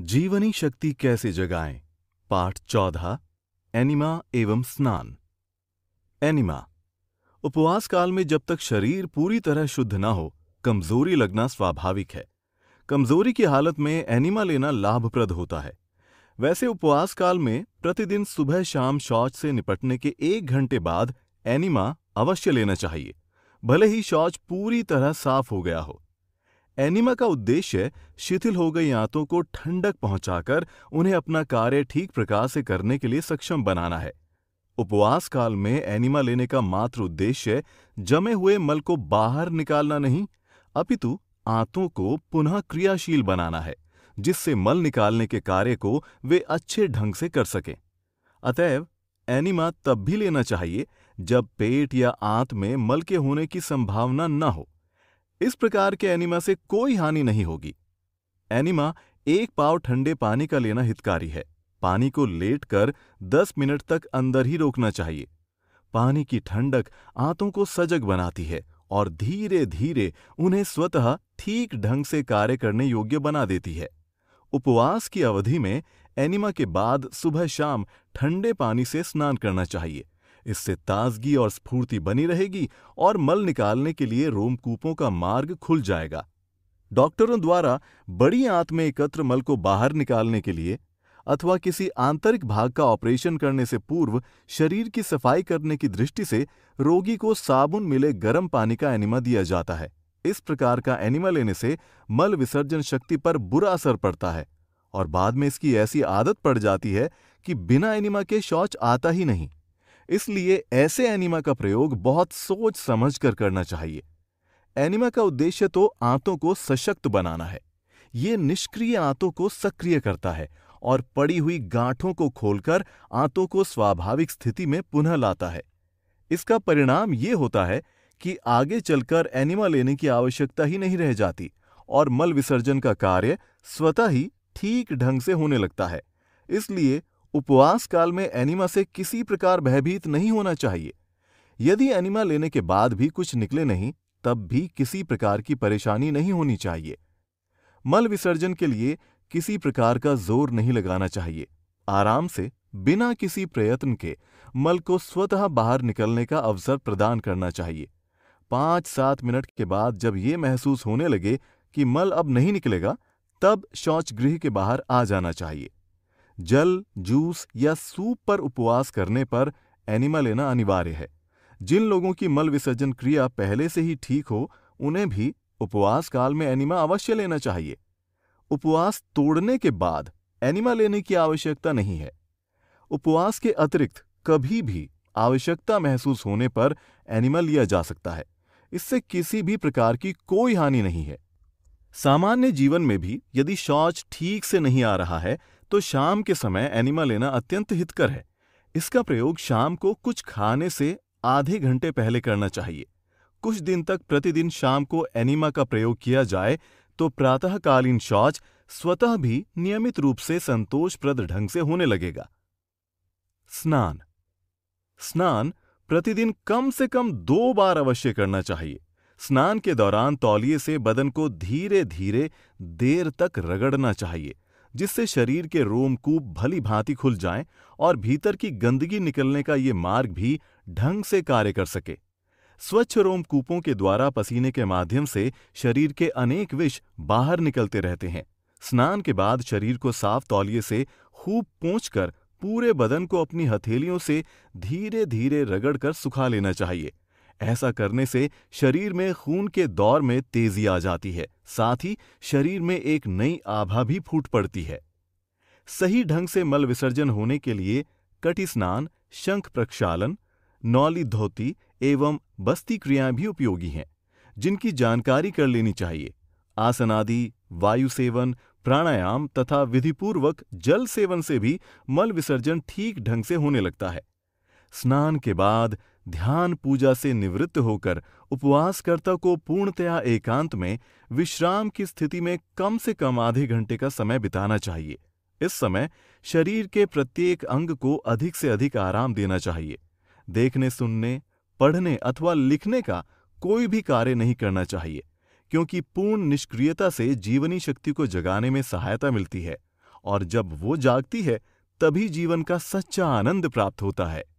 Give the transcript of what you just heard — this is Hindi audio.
जीवनी शक्ति कैसे जगाएं पाठ चौदह एनिमा एवं स्नान एनिमा उपवास काल में जब तक शरीर पूरी तरह शुद्ध न हो कमजोरी लगना स्वाभाविक है कमजोरी की हालत में एनिमा लेना लाभप्रद होता है वैसे उपवास काल में प्रतिदिन सुबह शाम शौच से निपटने के एक घंटे बाद एनिमा अवश्य लेना चाहिए भले ही शौच पूरी तरह साफ हो गया हो एनिमा का उद्देश्य शिथिल हो गई आंतों को ठंडक पहुंचाकर उन्हें अपना कार्य ठीक प्रकार से करने के लिए सक्षम बनाना है उपवास काल में एनिमा लेने का मात्र उद्देश्य जमे हुए मल को बाहर निकालना नहीं अपितु आंतों को पुनः क्रियाशील बनाना है जिससे मल निकालने के कार्य को वे अच्छे ढंग से कर सकें अतएव एनिमा तब भी लेना चाहिए जब पेट या आंत में मल के होने की संभावना न हो इस प्रकार के एनिमा से कोई हानि नहीं होगी एनिमा एक पाव ठंडे पानी का लेना हितकारी है पानी को लेट कर दस मिनट तक अंदर ही रोकना चाहिए पानी की ठंडक आंतों को सजग बनाती है और धीरे धीरे उन्हें स्वतः ठीक ढंग से कार्य करने योग्य बना देती है उपवास की अवधि में एनिमा के बाद सुबह शाम ठंडे पानी से स्नान करना चाहिए इससे ताजगी और स्फूर्ति बनी रहेगी और मल निकालने के लिए रोमकूपों का मार्ग खुल जाएगा डॉक्टरों द्वारा बड़ी आंत में एकत्र मल को बाहर निकालने के लिए अथवा किसी आंतरिक भाग का ऑपरेशन करने से पूर्व शरीर की सफाई करने की दृष्टि से रोगी को साबुन मिले गर्म पानी का एनिमा दिया जाता है इस प्रकार का एनिमा लेने से मल विसर्जन शक्ति पर बुरा असर पड़ता है और बाद में इसकी ऐसी आदत पड़ जाती है कि बिना एनिमा के शौच आता ही नहीं इसलिए ऐसे एनिमा का प्रयोग बहुत सोच समझ कर करना चाहिए एनिमा का उद्देश्य तो आंतों को सशक्त बनाना है ये निष्क्रिय आंतों को सक्रिय करता है और पड़ी हुई गांठों को खोलकर आंतों को स्वाभाविक स्थिति में पुनः लाता है इसका परिणाम ये होता है कि आगे चलकर एनिमा लेने की आवश्यकता ही नहीं रह जाती और मल विसर्जन का कार्य स्वतः ही ठीक ढंग से होने लगता है इसलिए उपवास काल में एनिमा से किसी प्रकार भयभीत नहीं होना चाहिए यदि एनिमा लेने के बाद भी कुछ निकले नहीं तब भी किसी प्रकार की परेशानी नहीं होनी चाहिए मल विसर्जन के लिए किसी प्रकार का जोर नहीं लगाना चाहिए आराम से बिना किसी प्रयत्न के मल को स्वतः बाहर निकलने का अवसर प्रदान करना चाहिए पाँच सात मिनट के बाद जब ये महसूस होने लगे कि मल अब नहीं निकलेगा तब शौच गृह के बाहर आ जाना चाहिए जल जूस या सूप पर उपवास करने पर एनिमा लेना अनिवार्य है जिन लोगों की मल विसर्जन क्रिया पहले से ही ठीक हो उन्हें भी उपवास काल में एनिमा अवश्य लेना चाहिए उपवास तोड़ने के बाद एनिमा लेने की आवश्यकता नहीं है उपवास के अतिरिक्त कभी भी आवश्यकता महसूस होने पर एनिमा लिया जा सकता है इससे किसी भी प्रकार की कोई हानि नहीं है सामान्य जीवन में भी यदि शौच ठीक से नहीं आ रहा है तो शाम के समय एनिमा लेना अत्यंत हितकर है इसका प्रयोग शाम को कुछ खाने से आधे घंटे पहले करना चाहिए कुछ दिन तक प्रतिदिन शाम को एनिमा का प्रयोग किया जाए तो प्रातःकालीन शौच स्वतः भी नियमित रूप से संतोषप्रद ढंग से होने लगेगा स्नान स्नान प्रतिदिन कम से कम दो बार अवश्य करना चाहिए स्नान के दौरान तौलिए से बदन को धीरे धीरे देर तक रगड़ना चाहिए जिससे शरीर के रोमकूप भली भांति खुल जाएं और भीतर की गंदगी निकलने का ये मार्ग भी ढंग से कार्य कर सके स्वच्छ रोमकूपों के द्वारा पसीने के माध्यम से शरीर के अनेक विष बाहर निकलते रहते हैं स्नान के बाद शरीर को साफ तौलिए से खूब पोंछ पूरे बदन को अपनी हथेलियों से धीरे धीरे रगड़कर सुखा लेना चाहिए ऐसा करने से शरीर में खून के दौर में तेजी आ जाती है साथ ही शरीर में एक नई आभा भी फूट पड़ती है सही ढंग से मल विसर्जन होने के लिए कटी स्नान शंख प्रक्षालन नौली धोती एवं बस्ती क्रियाएं भी उपयोगी हैं जिनकी जानकारी कर लेनी चाहिए आसनादि वायु सेवन प्राणायाम तथा विधिपूर्वक जल सेवन से भी मल विसर्जन ठीक ढंग से होने लगता है स्नान के बाद ध्यान पूजा से निवृत्त होकर उपवासकर्ता को पूर्णतया एकांत में विश्राम की स्थिति में कम से कम आधे घंटे का समय बिताना चाहिए इस समय शरीर के प्रत्येक अंग को अधिक से अधिक आराम देना चाहिए देखने सुनने पढ़ने अथवा लिखने का कोई भी कार्य नहीं करना चाहिए क्योंकि पूर्ण निष्क्रियता से जीवनी शक्ति को जगाने में सहायता मिलती है और जब वो जागती है तभी जीवन का सच्चा आनंद प्राप्त होता है